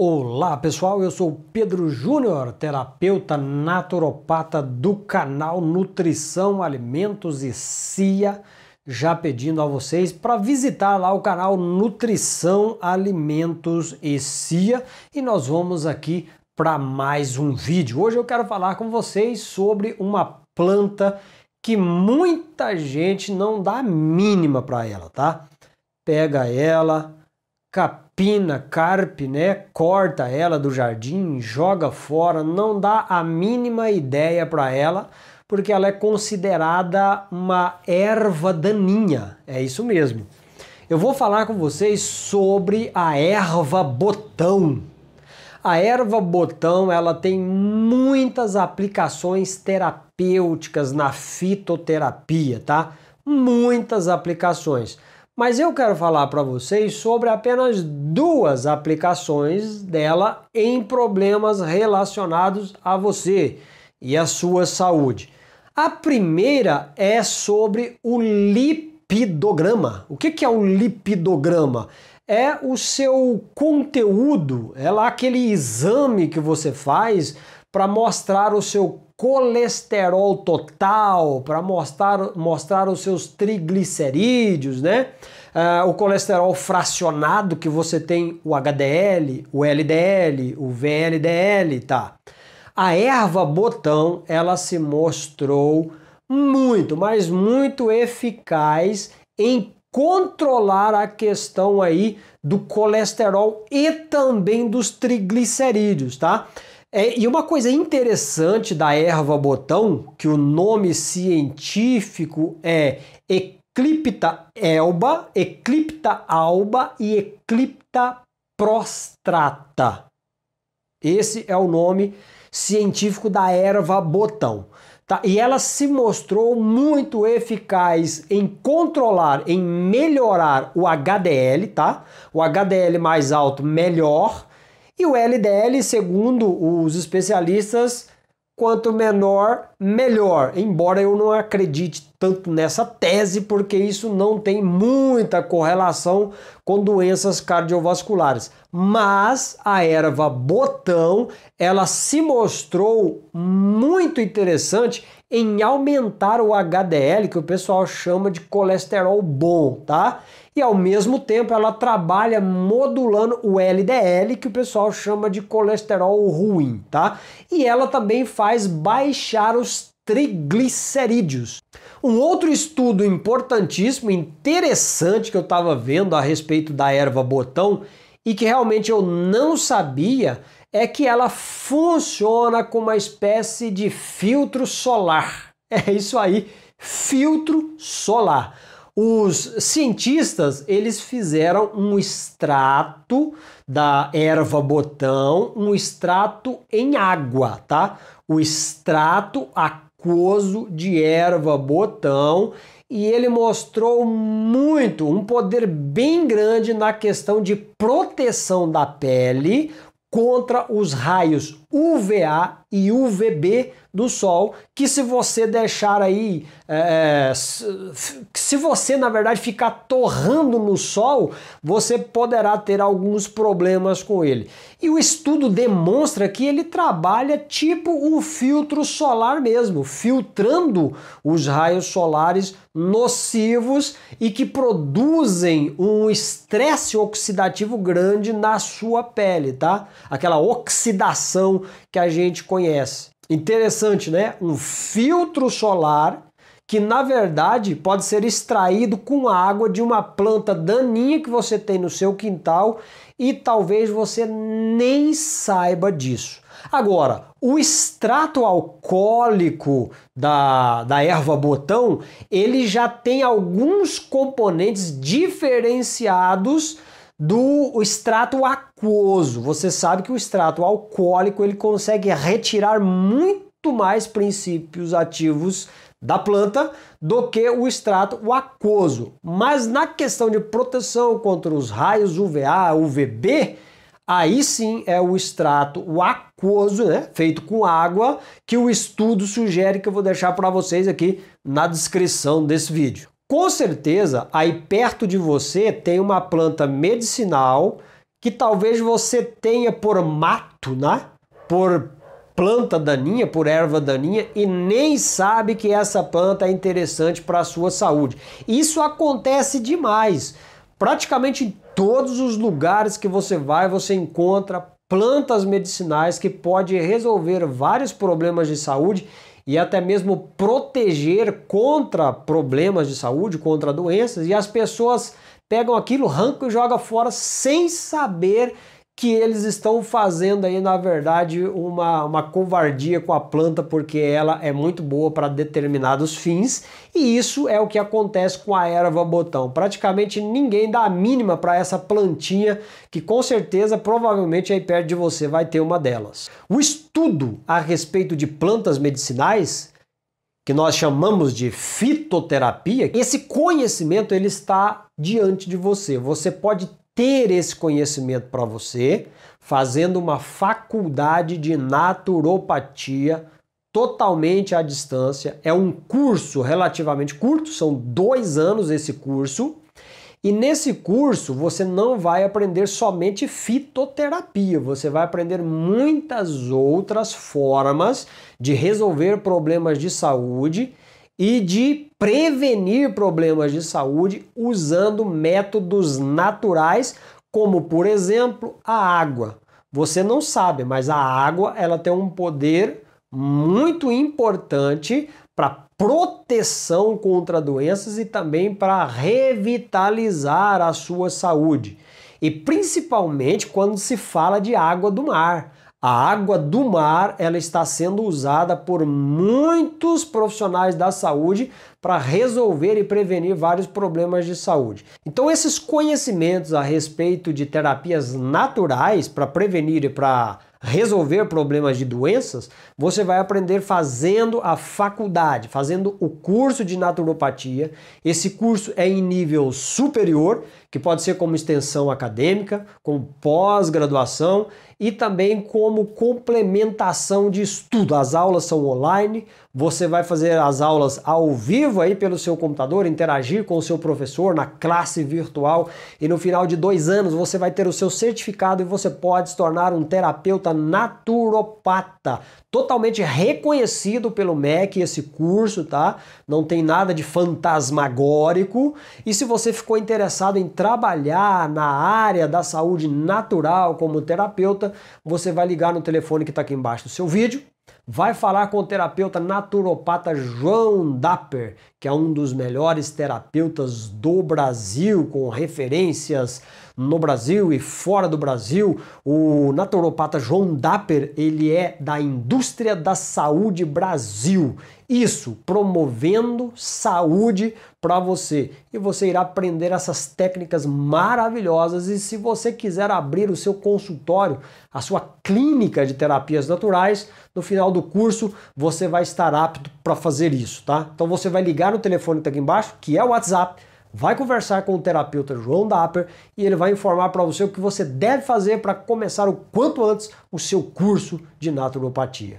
Olá pessoal, eu sou Pedro Júnior, terapeuta naturopata do canal Nutrição, Alimentos e CIA, já pedindo a vocês para visitar lá o canal Nutrição, Alimentos e CIA e nós vamos aqui para mais um vídeo. Hoje eu quero falar com vocês sobre uma planta que muita gente não dá mínima para ela, tá? Pega ela, capina, carpe, né? Corta ela do jardim, joga fora, não dá a mínima ideia para ela, porque ela é considerada uma erva daninha. É isso mesmo. Eu vou falar com vocês sobre a erva botão. A erva botão, ela tem muitas aplicações terapêuticas na fitoterapia, tá? Muitas aplicações. Mas eu quero falar para vocês sobre apenas duas aplicações dela em problemas relacionados a você e a sua saúde. A primeira é sobre o lipidograma. O que é o lipidograma? É o seu conteúdo, é lá aquele exame que você faz para mostrar o seu colesterol total, para mostrar, mostrar os seus triglicerídeos, né? uh, o colesterol fracionado, que você tem o HDL, o LDL, o VLDL, tá? A erva botão, ela se mostrou muito, mas muito eficaz em controlar a questão aí do colesterol e também dos triglicerídeos, tá? É, e uma coisa interessante da erva botão, que o nome científico é eclipta elba, eclipta alba e eclipta prostrata. Esse é o nome científico da erva botão. Tá? E ela se mostrou muito eficaz em controlar, em melhorar o HDL, tá? O HDL mais alto, melhor. E o LDL, segundo os especialistas, quanto menor, melhor, embora eu não acredite tanto nessa tese, porque isso não tem muita correlação com doenças cardiovasculares. Mas a erva botão, ela se mostrou muito interessante em aumentar o HDL, que o pessoal chama de colesterol bom, tá? E ao mesmo tempo ela trabalha modulando o LDL, que o pessoal chama de colesterol ruim, tá? E ela também faz baixar o triglicerídeos. Um outro estudo importantíssimo, interessante que eu estava vendo a respeito da erva botão e que realmente eu não sabia é que ela funciona como uma espécie de filtro solar. É isso aí, filtro solar. Os cientistas, eles fizeram um extrato da erva botão, um extrato em água, tá? O extrato, a aquoso de erva botão e ele mostrou muito, um poder bem grande na questão de proteção da pele contra os raios UVA e UVB do Sol, que se você deixar aí, é, é se você na verdade ficar torrando no Sol, você poderá ter alguns problemas com ele. E o estudo demonstra que ele trabalha tipo um filtro solar mesmo, filtrando os raios solares nocivos e que produzem um estresse oxidativo grande na sua pele, tá? Aquela oxidação que a gente conhece. Interessante, né? Um filtro solar que na verdade pode ser extraído com água de uma planta daninha que você tem no seu quintal e talvez você nem saiba disso. Agora, o extrato alcoólico da, da erva botão, ele já tem alguns componentes diferenciados do extrato aquoso. Você sabe que o extrato alcoólico ele consegue retirar muito mais princípios ativos da planta do que o extrato aquoso. Mas na questão de proteção contra os raios UVA, UVB, aí sim é o extrato o aquoso, né, feito com água, que o estudo sugere que eu vou deixar para vocês aqui na descrição desse vídeo. Com certeza, aí perto de você tem uma planta medicinal que talvez você tenha por mato, né? Por planta daninha, por erva daninha e nem sabe que essa planta é interessante para a sua saúde. Isso acontece demais. Praticamente em todos os lugares que você vai, você encontra plantas medicinais que pode resolver vários problemas de saúde e até mesmo proteger contra problemas de saúde, contra doenças, e as pessoas pegam aquilo, arrancam e jogam fora sem saber que eles estão fazendo aí, na verdade, uma, uma covardia com a planta, porque ela é muito boa para determinados fins, e isso é o que acontece com a erva botão. Praticamente ninguém dá a mínima para essa plantinha, que com certeza, provavelmente, aí perto de você vai ter uma delas. O estudo a respeito de plantas medicinais que nós chamamos de fitoterapia, esse conhecimento ele está diante de você. Você pode ter esse conhecimento para você, fazendo uma faculdade de naturopatia totalmente à distância. É um curso relativamente curto, são dois anos esse curso. E nesse curso você não vai aprender somente fitoterapia, você vai aprender muitas outras formas de resolver problemas de saúde e de prevenir problemas de saúde usando métodos naturais, como por exemplo a água. Você não sabe, mas a água ela tem um poder muito importante para proteção contra doenças e também para revitalizar a sua saúde. E principalmente quando se fala de água do mar. A água do mar ela está sendo usada por muitos profissionais da saúde para resolver e prevenir vários problemas de saúde. Então, esses conhecimentos a respeito de terapias naturais para prevenir e para resolver problemas de doenças, você vai aprender fazendo a faculdade, fazendo o curso de naturopatia. Esse curso é em nível superior, que pode ser como extensão acadêmica, como pós-graduação e também como complementação de estudo. As aulas são online, você vai fazer as aulas ao vivo aí pelo seu computador, interagir com o seu professor na classe virtual e no final de dois anos você vai ter o seu certificado e você pode se tornar um terapeuta naturopata, totalmente reconhecido pelo MEC esse curso, tá? Não tem nada de fantasmagórico. E se você ficou interessado em trabalhar na área da saúde natural como terapeuta, você vai ligar no telefone que está aqui embaixo do seu vídeo Vai falar com o terapeuta naturopata João Dapper, que é um dos melhores terapeutas do Brasil, com referências no Brasil e fora do Brasil. O naturopata João Dapper, ele é da indústria da saúde Brasil. Isso, promovendo saúde para você e você irá aprender essas técnicas maravilhosas. E se você quiser abrir o seu consultório, a sua clínica de terapias naturais, no final do curso você vai estar apto para fazer isso, tá? Então você vai ligar no telefone que tá aqui embaixo, que é o WhatsApp vai conversar com o terapeuta João Dapper e ele vai informar para você o que você deve fazer para começar o quanto antes o seu curso de naturopatia.